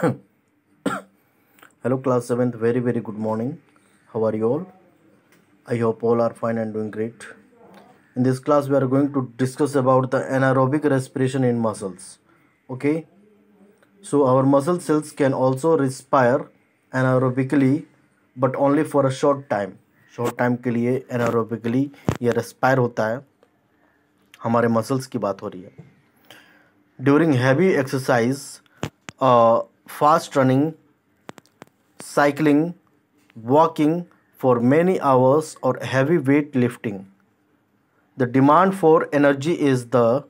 hello class 7th very very good morning how are you all i hope all are fine and doing great in this class we are going to discuss about the anaerobic respiration in muscles okay so our muscle cells can also respire anaerobically but only for a short time short time ke liye anaerobically ये respire hota hai hamare muscles ki baat ho rahi hai during heavy exercise uh, fast running, cycling, walking for many hours, or heavy weight lifting. The demand for energy is the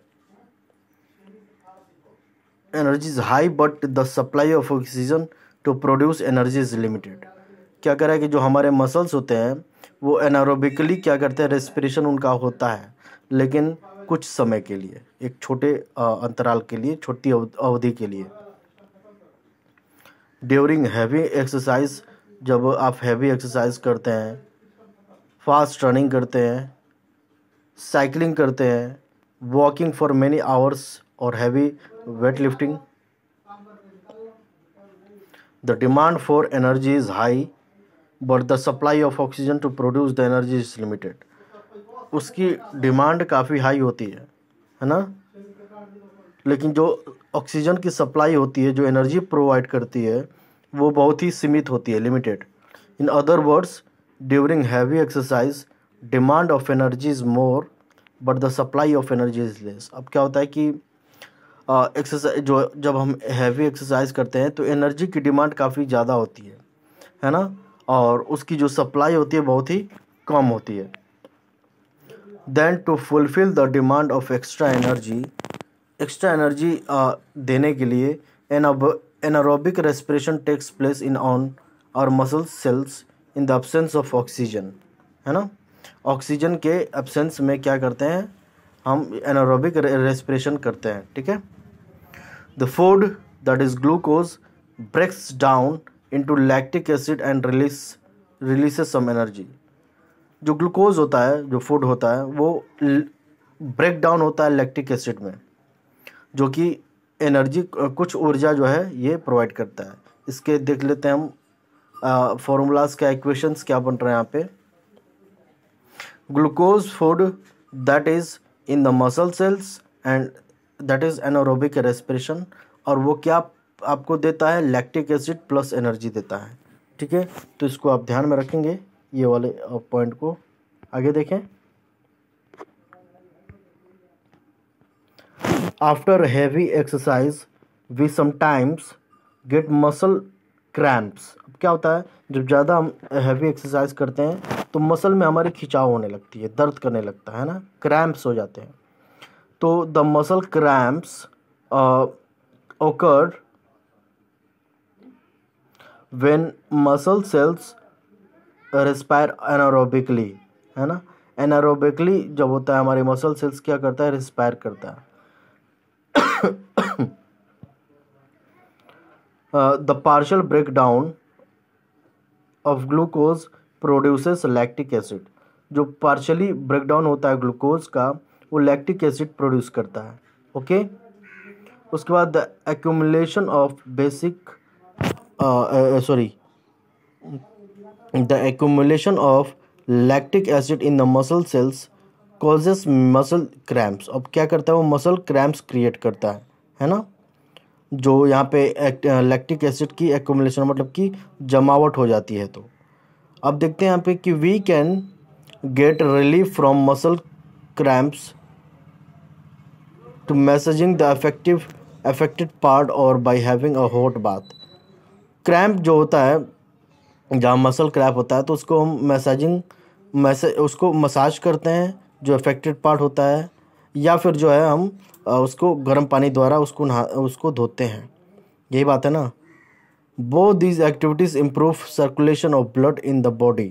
energy is high, but the supply of oxygen to produce energy is limited. क्या कह रहा है कि जो हमारे muscles होते हैं वो एनारोबिकली क्या करते हैं रेस्पिरेशन उनका होता है लेकिन कुछ समय के लिए एक छोटे अंतराल के लिए छोटी अवधि के लिए ड्यूरिंग हैवी एक्सरसाइज जब आप हैवी एक्सरसाइज करते हैं फास्ट रनिंग करते हैं साइकिलिंग करते हैं वॉकिंग फॉर मैनी आवर्स और heavy weight lifting the demand for energy is high but the supply of oxygen to produce the energy is limited उसकी डिमांड काफ़ी हाई होती है है ना लेकिन जो ऑक्सीजन की सप्लाई होती है जो एनर्जी प्रोवाइड करती है वो बहुत ही सीमित होती है limited in other words during heavy exercise demand of energy is more but the supply of energy is less अब क्या होता है कि एक्सरसाइज जो जब हम हैवी एक्सरसाइज करते हैं तो एनर्जी की डिमांड काफ़ी ज़्यादा होती है है ना और उसकी जो सप्लाई होती है बहुत ही कम होती है then to fulfil the demand of extra energy extra energy uh, देने के लिए anaerobic respiration takes place in on और muscle cells in the absence of oxygen है ना ऑक्सीजन के एब्सेंस में क्या करते हैं हम एनारोबिक रेस्पिरेशन करते हैं ठीक है the food that is glucose breaks down into lactic acid and release release some energy जो ग्लूकोज होता है जो फूड होता है वो ब्रेक डाउन होता है लैक्टिक एसिड में जो कि एनर्जी कुछ ऊर्जा जो है ये प्रोवाइड करता है इसके देख लेते हैं हम फॉर्मूलाज का इक्वेशंस क्या बन रहे हैं यहाँ पे glucose food that is in the muscle cells and that is anaerobic respiration और वो क्या आपको देता है लैक्टिक एसिड प्लस एनर्जी देता है ठीक है तो इसको आप ध्यान में रखेंगे ये वाले पॉइंट को आगे देखें after heavy exercise we sometimes get muscle cramps अब क्या होता है जब ज़्यादा हम हैवी एक्सरसाइज करते हैं तो मसल में हमारी खिंचाव होने लगती है दर्द करने लगता है ना क्रैम्प्स हो जाते हैं तो the muscle cramps occur when muscle cells respire anaerobically है ना एनारोबिकली जब होता है हमारे मसल सेल्स क्या करता है रिस्पायर करता है the partial break down of glucose produces lactic acid जो पार्शली ब्रेक डाउन होता है ग्लूकोज का वो लैक्टिक एसिड प्रोड्यूस करता है ओके okay? उसके बाद the accumulation of basic sorry the accumulation of lactic acid in the muscle cells causes muscle cramps अब क्या करता है वो मसल क्रैम्प्स क्रिएट करता है है ना जो यहाँ पे लैक्टिक एसिड की एकोमलेशन मतलब कि जमावट हो जाती है तो अब देखते हैं यहाँ पे कि we can get relief from muscle cramps to massaging the affective affected part और by having a hot bath cramp जो होता है जहाँ मसल क्रैप होता है तो उसको हम मैसेजिंग मैसे उसको मसाज करते हैं जो अफेक्टेड पार्ट होता है या फिर जो है हम उसको गर्म पानी द्वारा उसको नहा उसको धोते हैं यही बात है ना both these activities improve circulation of blood in the body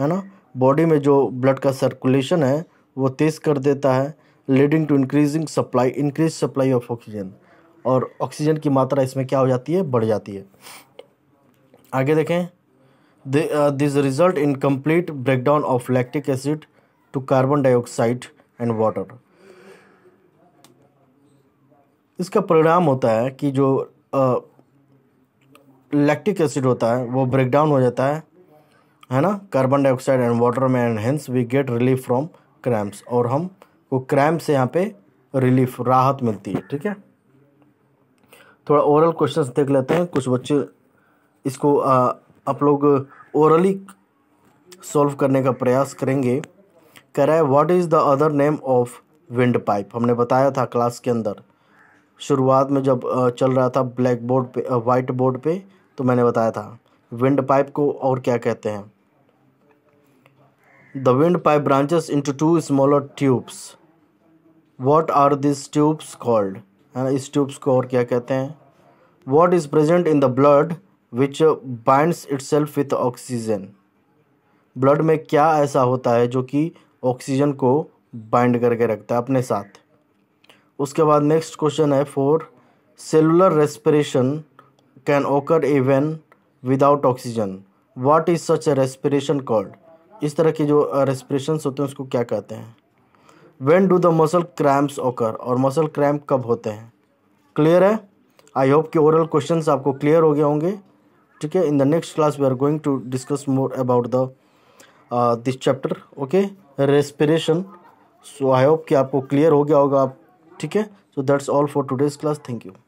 है ना बॉडी में जो ब्लड का सर्कुलेशन है वो तेज़ कर देता है leading to increasing supply increase supply of oxygen और ऑक्सीजन की मात्रा इसमें क्या हो जाती है बढ़ जाती है आगे देखें this result in complete breakdown of lactic acid to carbon dioxide and water इसका परिणाम होता है कि जो लैक्टिक एसिड होता है वो ब्रेक डाउन हो जाता है है ना कार्बन डाइऑक्साइड एंड वाटर में and hence we get relief from cramps और हम को क्रैम्प से यहाँ पे रिलीफ राहत मिलती है ठीक है थोड़ा ओरल क्वेश्चंस देख लेते हैं कुछ बच्चे इसको आ, आप लोग ओरली सॉल्व करने का प्रयास करेंगे कह रहा है what is the other name of windpipe हमने बताया था क्लास के अंदर शुरुआत में जब चल रहा था ब्लैक बोर्ड पे वाइट बोर्ड पे तो मैंने बताया था विंड पाइप को और क्या कहते हैं the windpipe branches into two smaller tubes what are this tubes called है ना इस ट्यूब्स को और क्या कहते हैं what is present in the blood which bind itself with oxygen blood में क्या ऐसा होता है जो कि ऑक्सीजन को बाइंड करके रखता है अपने साथ उसके बाद नेक्स्ट क्वेश्चन है four cellular respiration can occur even without oxygen what is such a respiration called इस तरह के जो रेस्पिरेशन होते हैं उसको क्या कहते हैं when do the muscle cramps occur और मसल क्रैम्प कब होते हैं क्लियर है आई होप कि ओरल क्वेश्चन आपको क्लियर हो गए होंगे ठीक है in the next class we are going to discuss more about the this chapter okay respiration so I hope कि आपको क्लियर हो गया होगा आप ठीक है so that's all for today's class thank you